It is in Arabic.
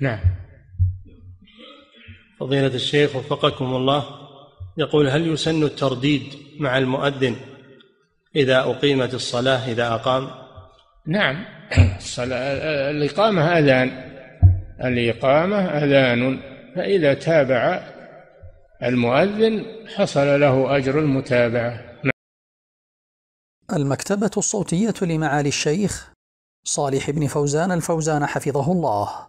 نعم فضيلة الشيخ وفقكم الله يقول هل يسن الترديد مع المؤذن إذا أقيمت الصلاة إذا أقام نعم الصلاة الإقامة أذان الإقامة أذان فإذا تابع المؤذن حصل له أجر المتابعة المكتبة الصوتية لمعالي الشيخ صالح بن فوزان الفوزان حفظه الله